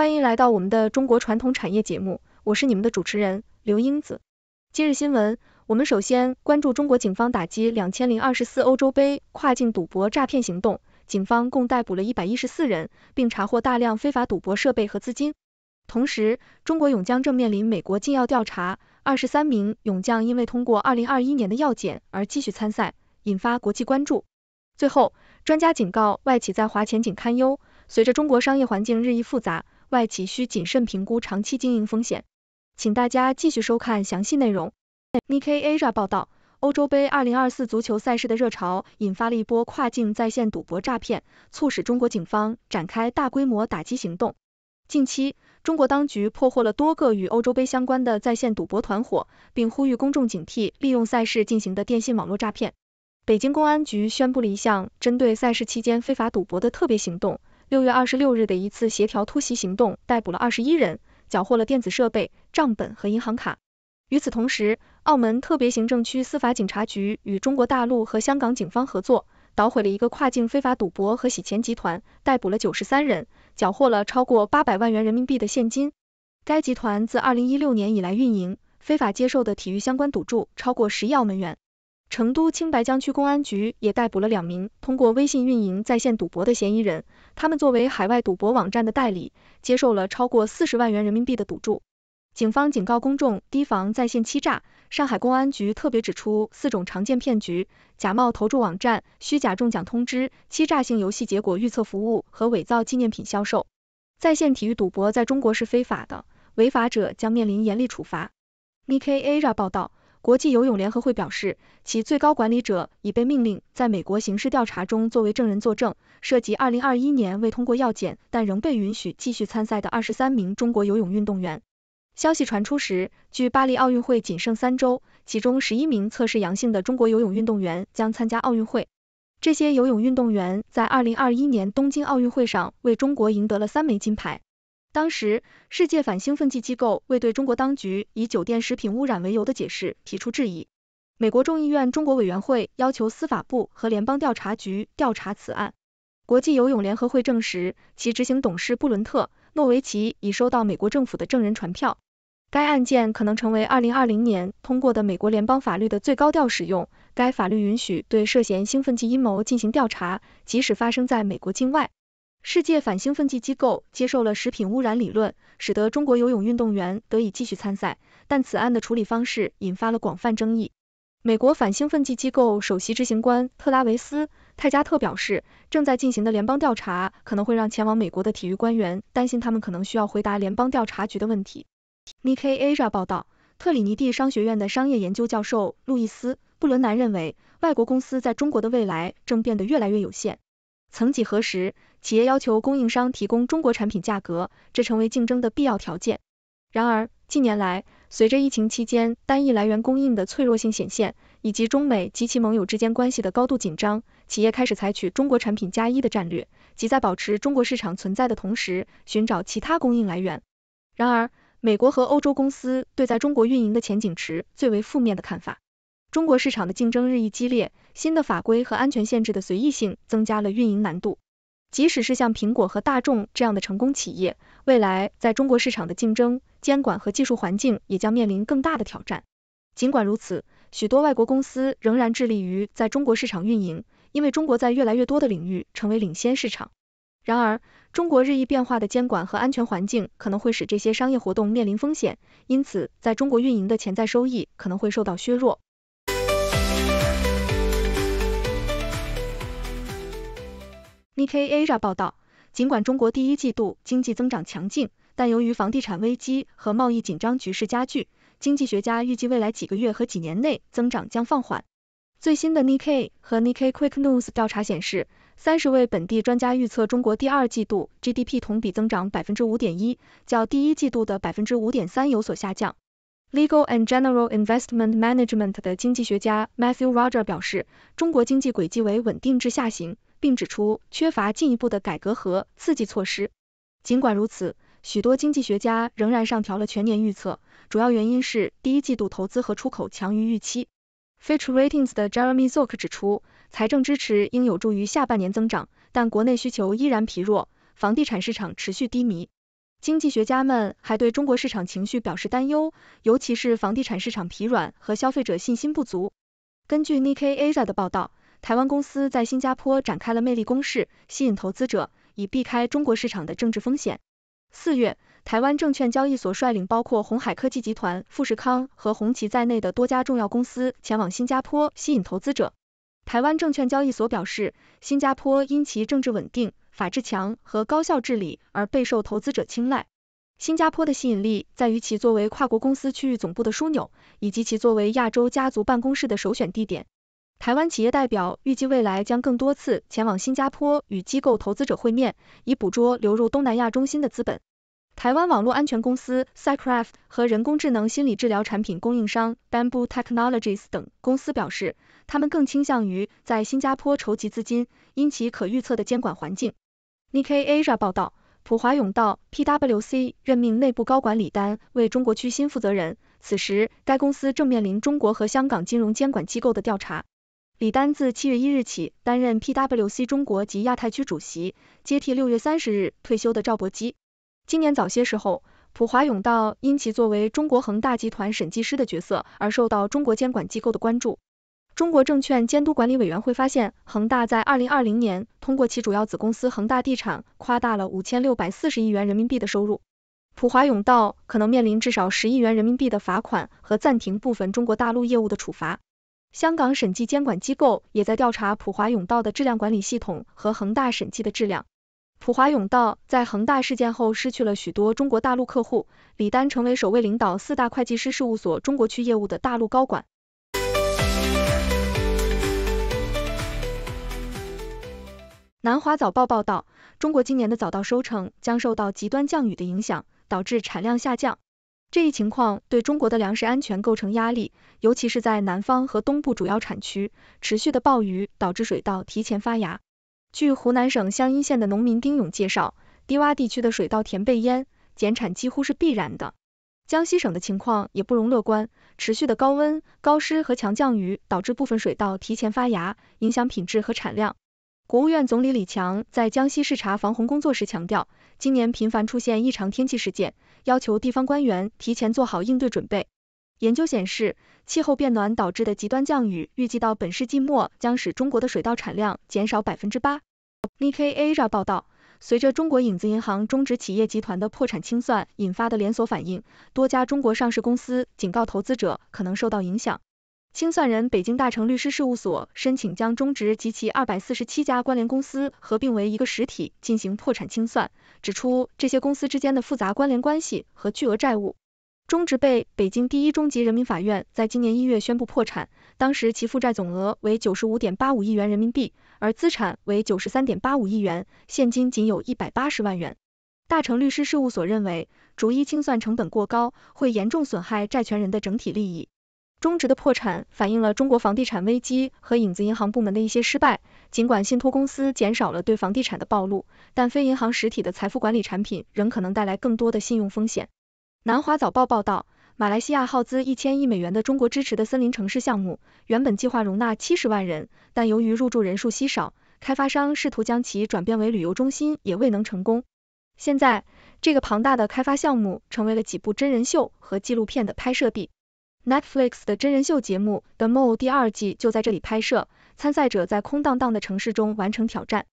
欢迎来到我们的中国传统产业节目，我是你们的主持人刘英子。今日新闻，我们首先关注中国警方打击两千零二十四欧洲杯跨境赌博诈骗行动，警方共逮捕了一百一十四人，并查获大量非法赌博设备和资金。同时，中国泳将正面临美国禁药调查，二十三名泳将因为通过二零二一年的药检而继续参赛，引发国际关注。最后，专家警告外企在华前景堪忧，随着中国商业环境日益复杂。外企需谨慎评估长期经营风险，请大家继续收看详细内容。Nikaya 报道，欧洲杯2024足球赛事的热潮引发了一波跨境在线赌博诈骗，促使中国警方展开大规模打击行动。近期，中国当局破获了多个与欧洲杯相关的在线赌博团伙，并呼吁公众警惕利用赛事进行的电信网络诈骗。北京公安局宣布了一项针对赛事期间非法赌博的特别行动。六月二十六日的一次协调突袭行动，逮捕了二十一人，缴获了电子设备、账本和银行卡。与此同时，澳门特别行政区司法警察局与中国大陆和香港警方合作，捣毁了一个跨境非法赌博和洗钱集团，逮捕了九十三人，缴获了超过八百万元人民币的现金。该集团自二零一六年以来运营，非法接受的体育相关赌注超过十亿澳门元。成都青白江区公安局也逮捕了两名通过微信运营在线赌博的嫌疑人，他们作为海外赌博网站的代理，接受了超过四十万元人民币的赌注。警方警告公众提防在线欺诈。上海公安局特别指出四种常见骗局：假冒投注网站、虚假中奖通知、欺诈性游戏结果预测服务和伪造纪念品销售。在线体育赌博在中国是非法的，违法者将面临严厉处罚。Mikayra 报道。国际游泳联合会表示，其最高管理者已被命令在美国刑事调查中作为证人作证，涉及二零二一年未通过药检但仍被允许继续参赛的二十三名中国游泳运动员。消息传出时，距巴黎奥运会仅剩三周，其中十一名测试阳性的中国游泳运动员将参加奥运会。这些游泳运动员在二零二一年东京奥运会上为中国赢得了三枚金牌。当时，世界反兴奋剂机构未对中国当局以酒店食品污染为由的解释提出质疑。美国众议院中国委员会要求司法部和联邦调查局调查此案。国际游泳联合会证实，其执行董事布伦特·诺维奇已收到美国政府的证人传票。该案件可能成为二零二零年通过的美国联邦法律的最高调使用。该法律允许对涉嫌兴奋剂阴谋进行调查，即使发生在美国境外。世界反兴奋剂机构接受了食品污染理论，使得中国游泳运动员得以继续参赛，但此案的处理方式引发了广泛争议。美国反兴奋剂机构首席执行官特拉维斯·泰加特表示，正在进行的联邦调查可能会让前往美国的体育官员担心，他们可能需要回答联邦调查局的问题。m i k a s i a 报道，特里尼蒂商学院的商业研究教授路易斯·布伦南认为，外国公司在中国的未来正变得越来越有限。曾几何时，企业要求供应商提供中国产品价格，这成为竞争的必要条件。然而，近年来，随着疫情期间单一来源供应的脆弱性显现，以及中美及其盟友之间关系的高度紧张，企业开始采取“中国产品加一”的战略，即在保持中国市场存在的同时，寻找其他供应来源。然而，美国和欧洲公司对在中国运营的前景持最为负面的看法。中国市场的竞争日益激烈。新的法规和安全限制的随意性增加了运营难度。即使是像苹果和大众这样的成功企业，未来在中国市场的竞争、监管和技术环境也将面临更大的挑战。尽管如此，许多外国公司仍然致力于在中国市场运营，因为中国在越来越多的领域成为领先市场。然而，中国日益变化的监管和安全环境可能会使这些商业活动面临风险，因此在中国运营的潜在收益可能会受到削弱。n i k k i a i a 报道，尽管中国第一季度经济增长强劲，但由于房地产危机和贸易紧张局势加剧，经济学家预计未来几个月和几年内增长将放缓。最新的 Nikkei 和 Nikkei Quick News 调查显示，三十位本地专家预测中国第二季度 GDP 同比增长百分之五点一，较第一季度的百分之五点三有所下降。Legal and General Investment Management 的经济学家 Matthew Roger 表示，中国经济轨迹为稳定至下行。并指出缺乏进一步的改革和刺激措施。尽管如此，许多经济学家仍然上调了全年预测，主要原因是第一季度投资和出口强于预期。Fitch Ratings 的 Jeremy Zook 指出，财政支持应有助于下半年增长，但国内需求依然疲弱，房地产市场持续低迷。经济学家们还对中国市场情绪表示担忧，尤其是房地产市场疲软和消费者信心不足。根据 Nik a z a 的报道。台湾公司在新加坡展开了魅力攻势，吸引投资者以避开中国市场的政治风险。四月，台湾证券交易所率领包括红海科技集团、富士康和红旗在内的多家重要公司前往新加坡吸引投资者。台湾证券交易所表示，新加坡因其政治稳定、法治强和高效治理而备受投资者青睐。新加坡的吸引力在于其作为跨国公司区域总部的枢纽，以及其作为亚洲家族办公室的首选地点。台湾企业代表预计未来将更多次前往新加坡与机构投资者会面，以捕捉流入东南亚中心的资本。台湾网络安全公司 c y r c r a f t 和人工智能心理治疗产品供应商 Bamboo Technologies 等公司表示，他们更倾向于在新加坡筹集资金，因其可预测的监管环境。Nikkei Asia 报道，普华永道 （PwC） 任命内部高管李丹为中国区新负责人。此时，该公司正面临中国和香港金融监管机构的调查。李丹自七月一日起担任 PwC 中国及亚太区主席，接替六月三十日退休的赵伯基。今年早些时候，普华永道因其作为中国恒大集团审计师的角色而受到中国监管机构的关注。中国证券监督管理委员会发现，恒大在二零二零年通过其主要子公司恒大地产夸大了五千六百四十亿元人民币的收入。普华永道可能面临至少十亿元人民币的罚款和暂停部分中国大陆业务的处罚。香港审计监管机构也在调查普华永道的质量管理系统和恒大审计的质量。普华永道在恒大事件后失去了许多中国大陆客户，李丹成为首位领导四大会计师事务所中国区业务的大陆高管。南华早报报道，中国今年的早稻收成将受到极端降雨的影响，导致产量下降。这一情况对中国的粮食安全构成压力，尤其是在南方和东部主要产区。持续的暴雨导致水稻提前发芽。据湖南省湘阴县的农民丁勇介绍，低洼地区的水稻田被淹，减产几乎是必然的。江西省的情况也不容乐观，持续的高温、高湿和强降雨导致部分水稻提前发芽，影响品质和产量。国务院总理李强在江西视察防洪工作时强调，今年频繁出现异常天气事件，要求地方官员提前做好应对准备。研究显示，气候变暖导致的极端降雨，预计到本世纪末将使中国的水稻产量减少百分之八。n i k a i a 报道，随着中国影子银行中植企业集团的破产清算引发的连锁反应，多家中国上市公司警告投资者可能受到影响。清算人北京大成律师事务所申请将中植及其二百四十七家关联公司合并为一个实体进行破产清算，指出这些公司之间的复杂关联关系和巨额债务。中植被北京第一中级人民法院在今年一月宣布破产，当时其负债总额为九十五点八五亿元人民币，而资产为九十三点八五亿元，现金仅有一百八十万元。大成律师事务所认为，逐一清算成本过高，会严重损害债权人的整体利益。中植的破产反映了中国房地产危机和影子银行部门的一些失败。尽管信托公司减少了对房地产的暴露，但非银行实体的财富管理产品仍可能带来更多的信用风险。南华早报报道，马来西亚耗资一千亿美元的中国支持的森林城市项目，原本计划容纳七十万人，但由于入住人数稀少，开发商试图将其转变为旅游中心也未能成功。现在，这个庞大的开发项目成为了几部真人秀和纪录片的拍摄地。Netflix 的真人秀节目 The Mo 第二季就在这里拍摄，参赛者在空荡荡的城市中完成挑战。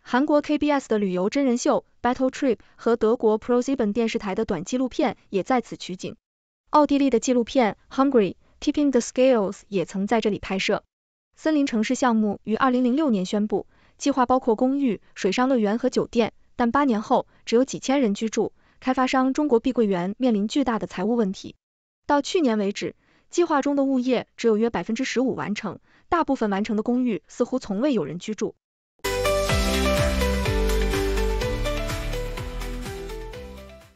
韩国 KBS 的旅游真人秀 Battle Trip 和德国 ProSieben 电视台的短纪录片也在此取景。奥地利的纪录片 Hungry Tipping the Scales 也曾在这里拍摄。森林城市项目于2006年宣布，计划包括公寓、水上乐园和酒店，但八年后只有几千人居住，开发商中国碧桂园面临巨大的财务问题。到去年为止，计划中的物业只有约百分之十五完成，大部分完成的公寓似乎从未有人居住。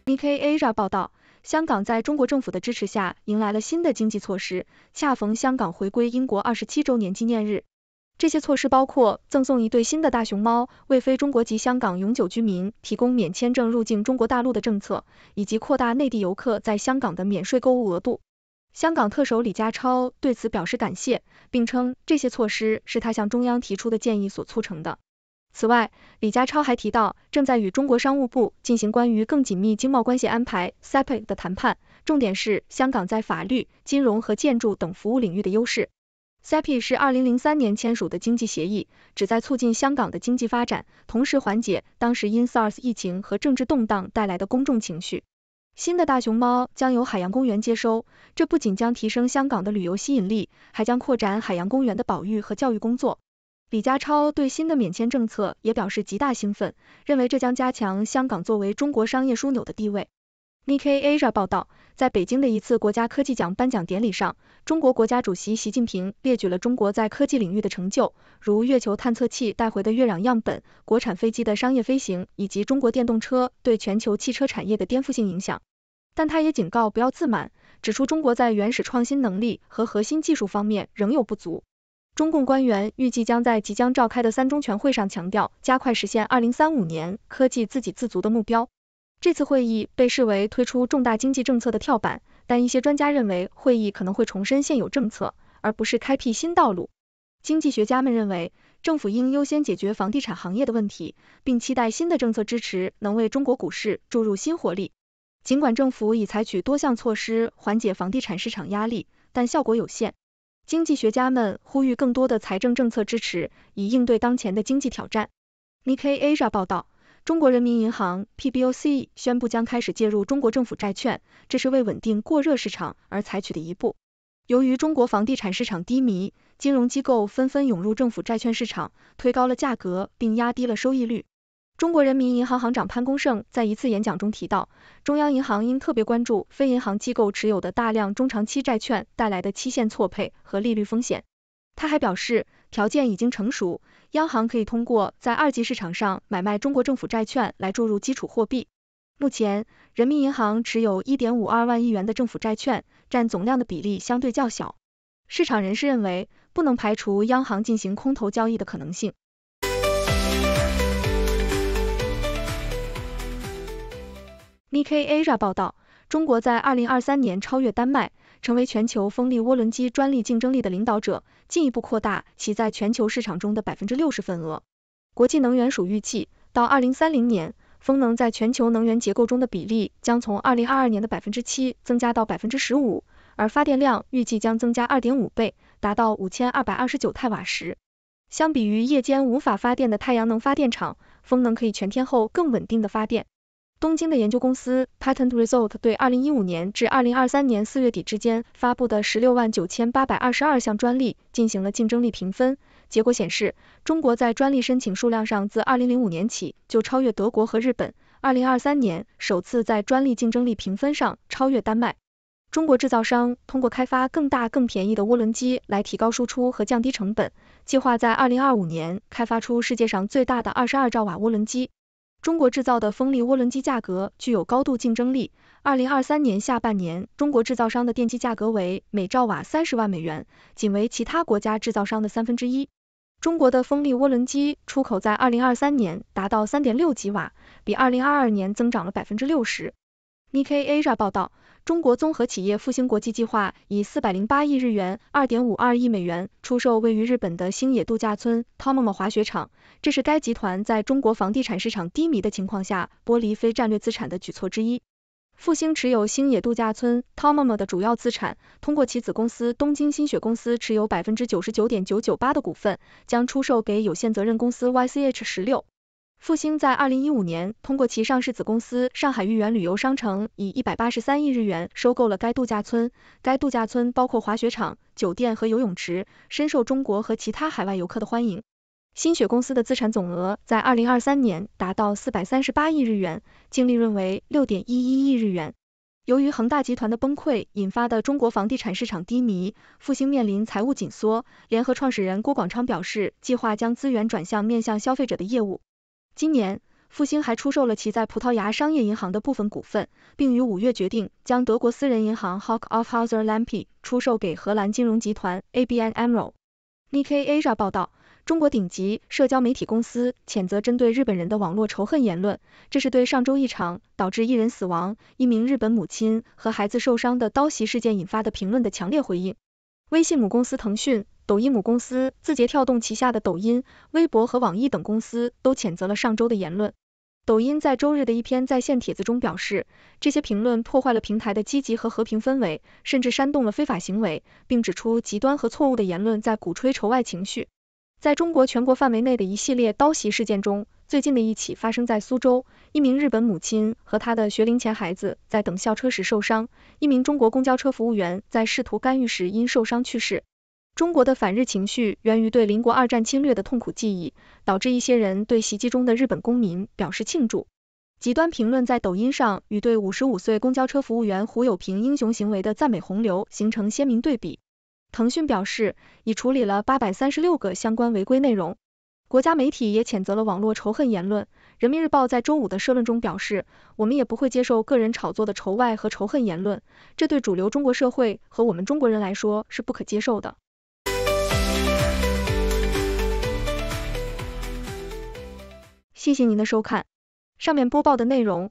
Nik Asia 报道，香港在中国政府的支持下迎来了新的经济措施，恰逢香港回归英国二十七周年纪念日。这些措施包括赠送一对新的大熊猫，为非中国籍香港永久居民提供免签证入境中国大陆的政策，以及扩大内地游客在香港的免税购物额度。香港特首李家超对此表示感谢，并称这些措施是他向中央提出的建议所促成的。此外，李家超还提到，正在与中国商务部进行关于更紧密经贸关系安排 c p p 的谈判，重点是香港在法律、金融和建筑等服务领域的优势。CPI 是二零零三年签署的经济协议，旨在促进香港的经济发展，同时缓解当时因 SARS 疫情和政治动荡带来的公众情绪。新的大熊猫将由海洋公园接收，这不仅将提升香港的旅游吸引力，还将扩展海洋公园的保育和教育工作。李家超对新的免签政策也表示极大兴奋，认为这将加强香港作为中国商业枢纽的地位。Nik Asia 报道，在北京的一次国家科技奖颁奖典礼上，中国国家主席习近平列举了中国在科技领域的成就，如月球探测器带回的月壤样本、国产飞机的商业飞行以及中国电动车对全球汽车产业的颠覆性影响。但他也警告不要自满，指出中国在原始创新能力和核心技术方面仍有不足。中共官员预计将在即将召开的三中全会上强调，加快实现二零三五年科技自给自足的目标。这次会议被视为推出重大经济政策的跳板，但一些专家认为会议可能会重申现有政策，而不是开辟新道路。经济学家们认为，政府应优先解决房地产行业的问题，并期待新的政策支持能为中国股市注入新活力。尽管政府已采取多项措施缓解房地产市场压力，但效果有限。经济学家们呼吁更多的财政政策支持，以应对当前的经济挑战。Nikaya 报道。中国人民银行 （PBOC） 宣布将开始介入中国政府债券，这是为稳定过热市场而采取的一步。由于中国房地产市场低迷，金融机构纷纷涌入政府债券市场，推高了价格并压低了收益率。中国人民银行行长潘功胜在一次演讲中提到，中央银行应特别关注非银行机构持有的大量中长期债券带来的期限错配和利率风险。他还表示。条件已经成熟，央行可以通过在二级市场上买卖中国政府债券来注入基础货币。目前，人民银行持有1.52万亿元的政府债券，占总量的比例相对较小。市场人士认为，不能排除央行进行空头交易的可能性。Nikaya 报道，中国在2023年超越丹麦。成为全球风力涡轮机专利竞争力的领导者，进一步扩大其在全球市场中的百分之六十份额。国际能源署预计，到二零三零年，风能在全球能源结构中的比例将从二零二二年的百分之七增加到百分之十五，而发电量预计将增加二点五倍，达到五千二百二十九太瓦时。相比于夜间无法发电的太阳能发电厂，风能可以全天候更稳定的发电。东京的研究公司 Patent Result 对二零一五年至二零二三年四月底之间发布的十六万九千八百二十二项专利进行了竞争力评分。结果显示，中国在专利申请数量上自二零零五年起就超越德国和日本，二零二三年首次在专利竞争力评分上超越丹麦。中国制造商通过开发更大、更便宜的涡轮机来提高输出和降低成本，计划在二零二五年开发出世界上最大的二十二兆瓦涡轮机。中国制造的风力涡轮机价格具有高度竞争力。二零二三年下半年，中国制造商的电机价格为每兆瓦三十万美元，仅为其他国家制造商的三分之一。中国的风力涡轮机出口在二零二三年达到三点六吉瓦，比二零二二年增长了百分之六十。Nikkei Asia 报道，中国综合企业复兴国际计划以四百零八亿日元（二点五二亿美元）出售位于日本的星野度假村 Tommo 滑雪场。这是该集团在中国房地产市场低迷的情况下剥离非战略资产的举措之一。复兴持有星野度假村 Tommo 的主要资产，通过其子公司东京新雪公司持有百分之九十九点九九八的股份，将出售给有限责任公司 YCH 十六。复兴在二零一五年通过其上市子公司上海豫园旅游商城以一百八十三亿日元收购了该度假村。该度假村包括滑雪场、酒店和游泳池，深受中国和其他海外游客的欢迎。新雪公司的资产总额在二零二三年达到四百三十八亿日元，净利润为六点一一亿日元。由于恒大集团的崩溃引发的中国房地产市场低迷，复星面临财务紧缩。联合创始人郭广昌表示，计划将资源转向面向消费者的业务。今年，复星还出售了其在葡萄牙商业银行的部分股份，并于五月决定将德国私人银行 h a w k of Hauser Lampi 出售给荷兰金融集团 ABN Amro。n i k a i a 报道。中国顶级社交媒体公司谴责针对日本人的网络仇恨言论，这是对上周一场导致一人死亡、一名日本母亲和孩子受伤的刀袭事件引发的评论的强烈回应。微信母公司腾讯、抖音母公司字节跳动旗下的抖音、微博和网易等公司都谴责了上周的言论。抖音在周日的一篇在线帖子中表示，这些评论破坏了平台的积极和和平氛围，甚至煽动了非法行为，并指出极端和错误的言论在鼓吹仇外情绪。在中国全国范围内的一系列刀袭事件中，最近的一起发生在苏州，一名日本母亲和她的学龄前孩子在等校车时受伤，一名中国公交车服务员在试图干预时因受伤去世。中国的反日情绪源于对邻国二战侵略的痛苦记忆，导致一些人对袭击中的日本公民表示庆祝。极端评论在抖音上与对55岁公交车服务员胡有平英雄行为的赞美洪流形成鲜明对比。腾讯表示，已处理了八百三十六个相关违规内容。国家媒体也谴责了网络仇恨言论。人民日报在周五的社论中表示，我们也不会接受个人炒作的仇外和仇恨言论，这对主流中国社会和我们中国人来说是不可接受的。谢谢您的收看，上面播报的内容。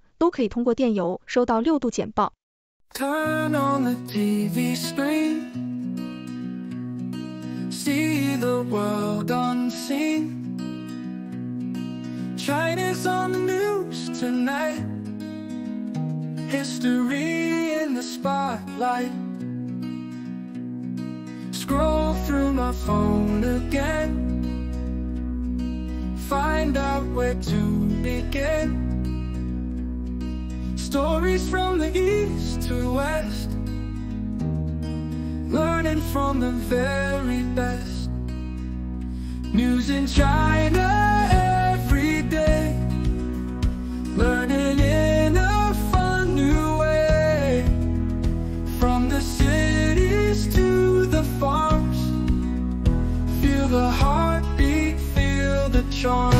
都可以通过电邮收到六度简报。Turn on the TV screen, see the world unseen. China's on the news tonight, history in the spotlight. Scroll through my phone again, find out where to begin. Stories from the east to west Learning from the very best News in China every day Learning in a fun new way From the cities to the farms Feel the heartbeat, feel the charm